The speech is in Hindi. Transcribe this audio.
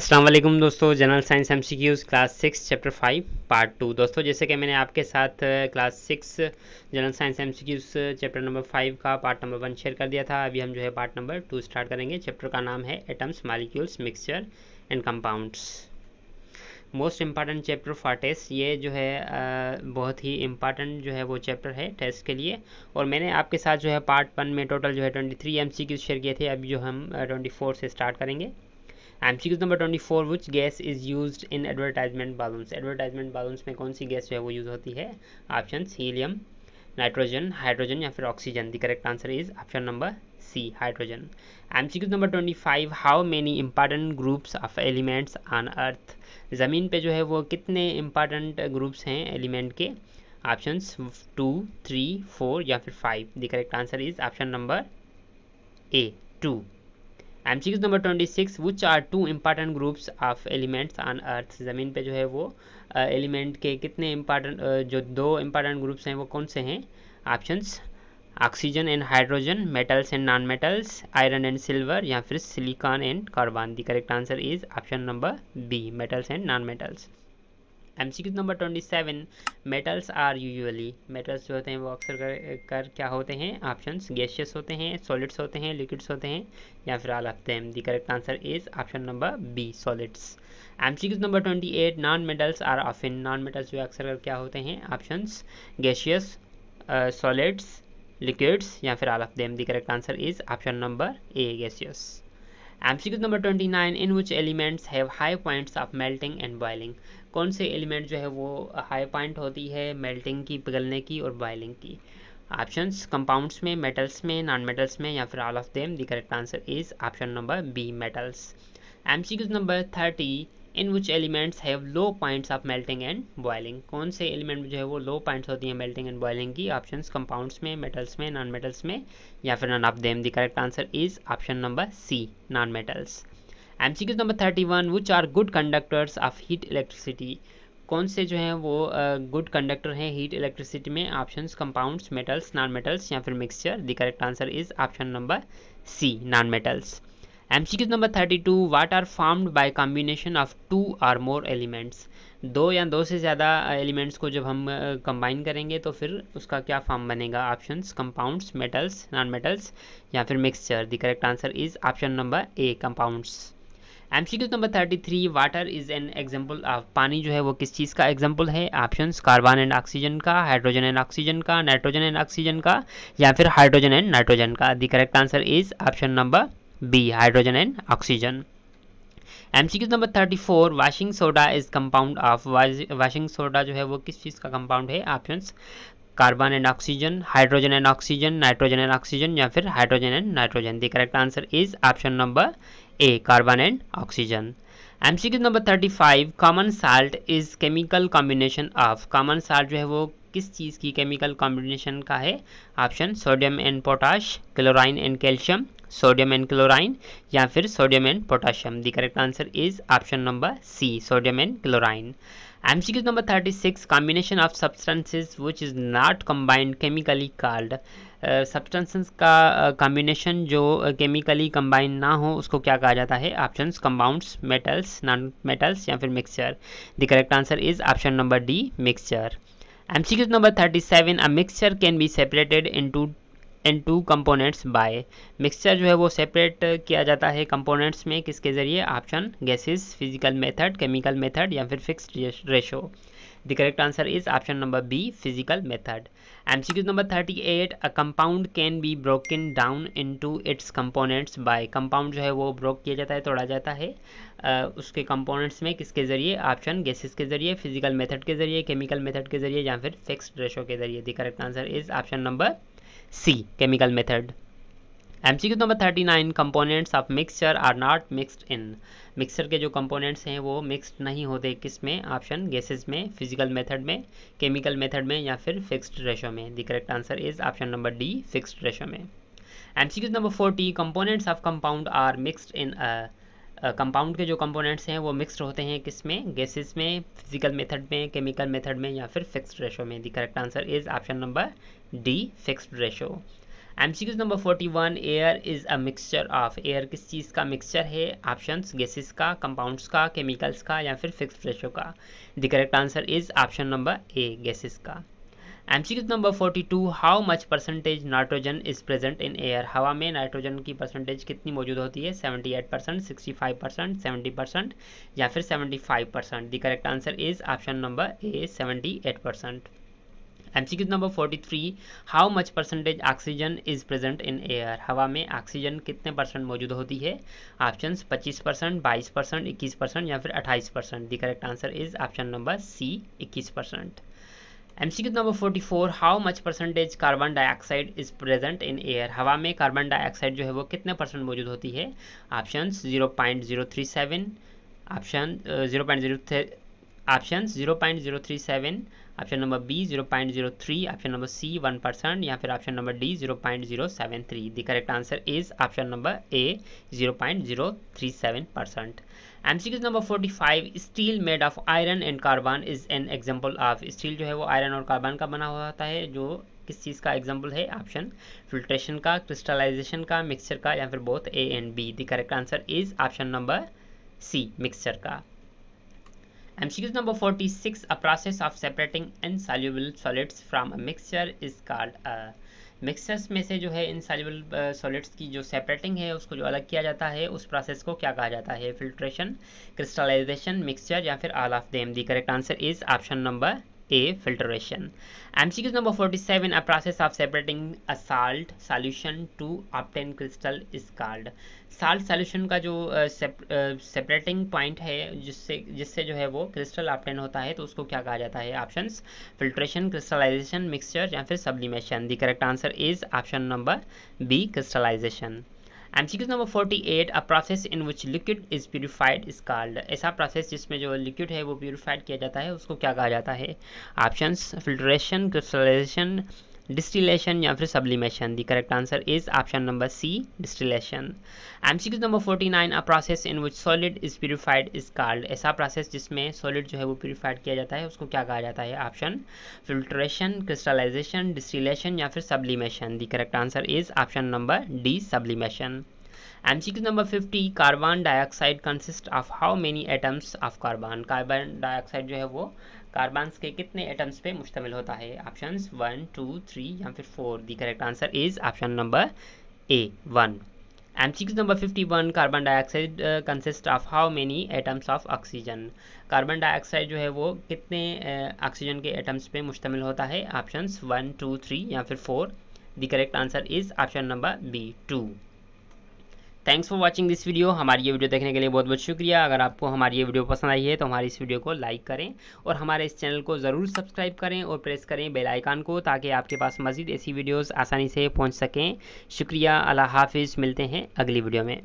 अस्सलाम वालेकुम दोस्तों general science M C Qs class six chapter five part two दोस्तों जैसे कि मैंने आपके साथ class six general science M C Qs chapter number five का पार्ट नंबर वन शेयर कर दिया था अभी हम जो है पार्ट नंबर टू स्टार्ट करेंगे चैप्टर का नाम है atoms molecules mixture and compounds most important chapter for test ये जो है आ, बहुत ही इम्पॉर्टेंट जो है वो चैप्टर है टेस्ट के लिए और मैंने आपके साथ जो है पार्ट वन में टोटल जो है twenty three M C Qs share किए थे अभी जो हम ट्वेंटी फोर से स्टार्ट करेंगे MCQs number twenty four which gas is use in advertisement balloons advertisement balloons में कौन सी गैस जो है वो यूज होती है ऑप्शन हीलियम नाइट्रोजन हाइड्रोजन या फिर oxygen the correct answer is option number C hydrogen MCQ number twenty five how many important groups of elements on earth ज़मीन पे जो है वो कितने इंपॉर्टेंट ग्रुप्स हैं एलिमेंट के ऑप्शन टू थ्री फोर या फिर five the correct answer is option number A two MCQ number twenty six which are two important groups of elements on earth ज़मीन पे जो है वो एलिमेंट के कितने इम्पॉर्टेंट जो दो इम्पॉर्टेंट ग्रुप्स हैं वो कौन से हैं options oxygen and hydrogen metals and non metals iron and silver या फिर silicon and carbon the correct answer is option number B metals and non metals MCQ number twenty seven metals are usually metals जो होते हैं वो अक्सर कर, कर क्या होते हैं ऑप्शन गैशियस होते हैं सॉलिड्स होते हैं लिक्विड्स होते हैं या फिर all of them the correct answer is option number B solids MCQ number twenty eight non metals are often non metals जो अक्सर कर क्या होते हैं ऑप्शन गैशियस सॉलिड्स लिक्विड्स या फिर all of them the correct answer is option number A gaseous MCQ number 29 in which elements have high points of melting and boiling कौन से एलिमेंट जो है वो हाई uh, पॉइंट होती है मेल्टिंग की पिघलने की और बॉइलिंग की ऑप्शंस कंपाउंड्स में मेटल्स में नॉन मेटल्स में या फिर all of them the correct answer is option number B metals MCQs number thirty in which elements have low points of melting and boiling कौन से एलिमेंट जो है वो लो पॉइंट्स होती हैं मेल्टिंग एंड बॉयलिंग की ऑप्शंस कंपाउंड्स में मेटल्स में नॉन मेटल्स में या फिर none of them the correct answer is option number C non metals MCQs number thirty one which are good conductors of heat electricity कौन से जो हैं वो गुड कंडक्टर हैं हीट इलेक्ट्रिसिटी में options compounds metals non metals या फिर mixture the correct answer is option number C non metals MCQs number thirty two what are formed by combination of two or more elements दो या दो से ज़्यादा एलिमेंट्स को जब हम कंबाइन करेंगे तो फिर उसका क्या फॉर्म बनेगा options compounds metals non metals या फिर mixture the correct answer is option number A compounds MCQ number thirty three water is an example of पानी जो है वो किस चीज़ का एग्जाम्पल है ऑप्शन कार्बन एंड ऑक्सीजन का हाइड्रोजन एंड ऑक्सीजन का नाइट्रोजन एंड ऑक्सीजन का या फिर हाइड्रोजन एंड नाइट्रोजन का the correct answer is option number B hydrogen and oxygen M C MCQ number thirty four washing soda is compound of washing soda जो है वो किस चीज़ का कंपाउंड है option carbon and oxygen hydrogen and oxygen nitrogen and oxygen या फिर hydrogen and nitrogen the correct answer is option number A carbon and oxygen M C MCQ number thirty five common salt is chemical combination of common salt जो है वो किस चीज़ की केमिकल कॉम्बिनेशन का है option sodium and potash chlorine and calcium sodium and chlorine या फिर sodium and potassium the correct answer is option number C sodium and chlorine M C MCQ number thirty six combination of substances which is not combined chemically substances uh, का कॉम्बिनेशन uh, जो केमिकली uh, कंबाइन ना हो उसको क्या कहा जाता है option compounds metals non metals या फिर mixture the correct answer is option number D mixture M C thirty seven a mixture can be separated into into components by mixture जो है वो सेपरेट किया जाता है कंपोनेंट्स में किसके जरिए option gases physical method chemical method या फिर fix ratio the correct answer is option number B physical method M C MCQ number thirty eight a compound can be broken down into its components by compound जो है वो ब्रोक किया जाता है तोड़ा जाता है uh, उसके कंपोनेंट्स में किसके जरिए ऑप्शन गैसेस के जरिए फिजिकल मेथड के जरिए केमिकल मेथड के जरिए या फिर फिक्स रेशो के जरिए the correct answer is option number C chemical method MCQ number thirty nine components of mixture are not mixed in mixture के जो कंपोनेंट्स हैं वो मिक्सड नहीं होते किस में ऑप्शन गैसेस में फिजिकल मेथड में केमिकल मेथड में या फिर फिक्स्ड रेशो में the correct answer is option number D fixed ratio में MCQ number forty components of compound are mixed in compound के जो कंपोनेंट्स हैं वो मिक्स होते हैं किस में गैसेस में फिजिकल मेथड में केमिकल मेथड में या फिर फिक्स्ड रेशो में the correct answer is option number D fixed ratio MCQs number 41 air is a mixture of air किस चीज़ का मिक्सचर है ऑप्शंस गैसेस का कंपाउंड्स का केमिकल्स का या फिर फिक्स रेशो का the correct answer is option number A gases का MCQ number 42 how much percentage nitrogen is present in air हवा में नाइट्रोजन की परसेंटेज कितनी मौजूद होती है 78 percent sixty five percent seventy percent या फिर 75 percent the correct answer is option number A 78 percent MCQ number 43 how much percentage oxygen is present in air हवा में ऑक्सीजन कितने परसेंट मौजूद होती है ऑप्शन पच्चीस परसेंट बाईस परसेंट इक्कीस परसेंट या फिर अट्ठाईस percent the correct answer is option number C इक्कीस percent MCQ number 44 how much percentage carbon dioxide is present in air हवा में कार्बन डाइऑक्साइड जो है वो कितने परसेंट मौजूद होती है option 0.037 option zero option zero point zero three seven option number B zero point zero three option number C one percent या फिर option number D zero point zero seven three the correct answer is option number A zero point zero three seven percent MCQs number 45 steel made of iron and carbon is an example of steel जो है वो आयरन और कार्बन का बना हुआ होता है जो किस चीज़ का एग्जाम्पल है ऑप्शन फिल्ट्रेशन का क्रिस्टलाइजेशन का मिक्सचर का या फिर both A and B the correct answer is option number C mixture का MCQs number 46 a process of separating insoluble solids from a mixture is called a uh, mixtures में से जो है इन इनसेल्यूबल सॉलिड्स की जो सेपरेटिंग है उसको जो अलग किया जाता है उस प्रोसेस को क्या कहा जाता है फिल्ट्रेशन क्रिस्टलाइजेशन मिक्सचर या फिर all of them the correct answer is option number A. Filtration. MCQs number 47. A process of separating a salt solution to obtain crystal is called. Salt solution का जो सेपरेटिंग uh, पॉइंट uh, है जिससे जिससे जो है वो क्रिस्टल ऑप्टेन होता है तो उसको क्या कहा जाता है ऑप्शन फिल्ट्रेशन क्रिस्टलाइजेशन मिक्सचर या फिर sublimation the correct answer is option number B crystallisation MCQ number 48 a process in which liquid is purified is called ऐसा प्रोसेस जिसमें जो लिक्विड है वो प्योरीफाइड किया जाता है उसको क्या कहा जाता है ऑप्शंस फिल्ट्रेशन क्रिस्टलाइजेशन डिस्टिलेशन या फिर sublimation the correct answer is option number C distillation MCQ number forty nine a process in which solid is purified is called ऐसा प्रोसेस जिसमें सॉलिड जो है वो प्योरीफाइड किया जाता है उसको क्या कहा जाता है ऑप्शन फिल्ट्रेशन क्रिस्टलाइजेशन डिस्टिलेशन या फिर sublimation the correct answer is option number D sublimation MCQ number 50 carbon dioxide consist of how many atoms of carbon carbon dioxide जो है वो कार्बन्स के कितने एटम्स पे मुश्तमिल होता है ऑप्शन वन टू थ्री या फिर four the correct answer is option number A one M number fifty one carbon dioxide consist of how many atoms of oxygen carbon dioxide जो है वो कितने ऑक्सीजन uh, के एटम्स पे मुश्तमिल होता है ऑप्शंस वन टू थ्री या फिर four the correct answer is option number B two thanks for watching this video हमारी ये वीडियो देखने के लिए बहुत बहुत शुक्रिया अगर आपको हमारी ये वीडियो पसंद आई है तो हमारी इस वीडियो को लाइक करें और हमारे इस चैनल को ज़रूर सब्सक्राइब करें और प्रेस करें बेल आइकान को ताकि आपके पास मज़ीद ऐसी वीडियोज़ आसानी से पहुँच सकें शुक्रिया अल्लाह हाफिज़ मिलते हैं अगली वीडियो में